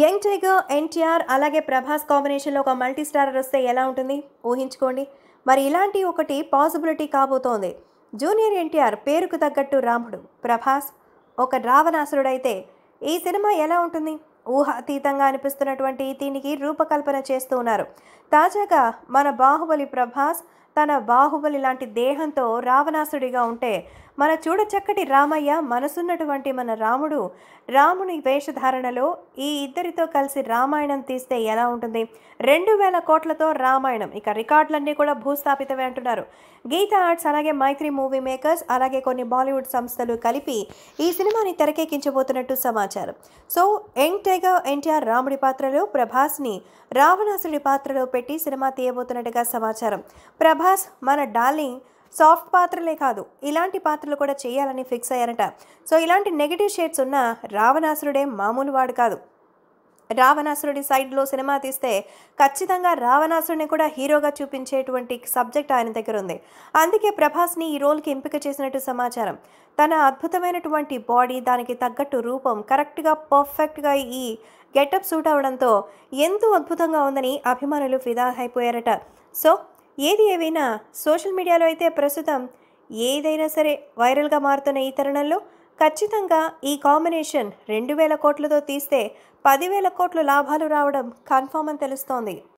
young tiger NTR అలాగే ప్రభాస్ కాంబినేషన్లో ఒక మల్టీ స్టారర్ వస్తే ఎలా ఉంటుంది ఊహించుకోండి మరి ఇలాంటి ఒకటి పాసిబిలిటీ కాబోతోంది జూనియర్ ఎన్టీఆర్ పేరుకు తగ్గట్టు రాముడు ప్రభాస్ ఒక రావణాసురుడైతే ఈ సినిమా ఎలా ఉంటుంది ఊహాతీతంగా అనిపిస్తున్నటువంటి దీనికి రూపకల్పన చేస్తూ ఉన్నారు తాజాగా మన బాహుబలి ప్రభాస్ తన బాహుబలి లాంటి దేహంతో రావణాసుడిగా ఉంటే మన చూడచక్కటి రామయ్య మనసున్నటువంటి మన రాముడు రాముని వేషధారణలో ఈ ఇద్దరితో కలిసి రామాయణం తీస్తే ఎలా ఉంటుంది రెండు వేల కోట్లతో రామాయణం ఇక రికార్డులన్నీ కూడా భూస్థాపితమే అంటున్నారు గీత ఆర్ట్స్ అలాగే మైత్రి మూవీ మేకర్స్ అలాగే కొన్ని బాలీవుడ్ సంస్థలు కలిపి ఈ సినిమాని తెరకెక్కించబోతున్నట్టు సమాచారం సో ఎన్ టైగర్ ఎన్టీఆర్ రాముడి పాత్రలో ప్రభాస్ని రావణాసుడి పాత్రలో పెట్టి సినిమా తీయబోతున్నట్టుగా సమాచారం ప్రభా ప్రభాస్ మన డార్లింగ్ సాఫ్ట్ పాత్రలే కాదు ఇలాంటి పాత్రలు కూడా చేయాలని ఫిక్స్ అయ్యారట సో ఇలాంటి నెగిటివ్ షేడ్స్ ఉన్న రావణాసురుడే మామూలు వాడు కాదు రావణాసురుడి సైడ్లో సినిమా తీస్తే ఖచ్చితంగా రావణాసురుడిని కూడా హీరోగా చూపించేటువంటి సబ్జెక్ట్ ఆయన దగ్గర ఉంది అందుకే ప్రభాస్ని ఈ రోల్కి ఎంపిక చేసినట్టు సమాచారం తన అద్భుతమైనటువంటి బాడీ దానికి తగ్గట్టు రూపం కరెక్ట్గా పర్ఫెక్ట్గా ఈ గెటప్ సూట్ అవడంతో ఎంతో అద్భుతంగా ఉందని అభిమానులు ఫిదా అయిపోయారట సో ఏది ఏవైనా సోషల్ మీడియాలో అయితే ప్రస్తుతం ఏదైనా సరే వైరల్గా మారుతున్న ఈ తరుణంలో ఖచ్చితంగా ఈ కాంబినేషన్ రెండు వేల కోట్లతో తీస్తే పదివేల కోట్లు లాభాలు రావడం కన్ఫామ్ అని తెలుస్తోంది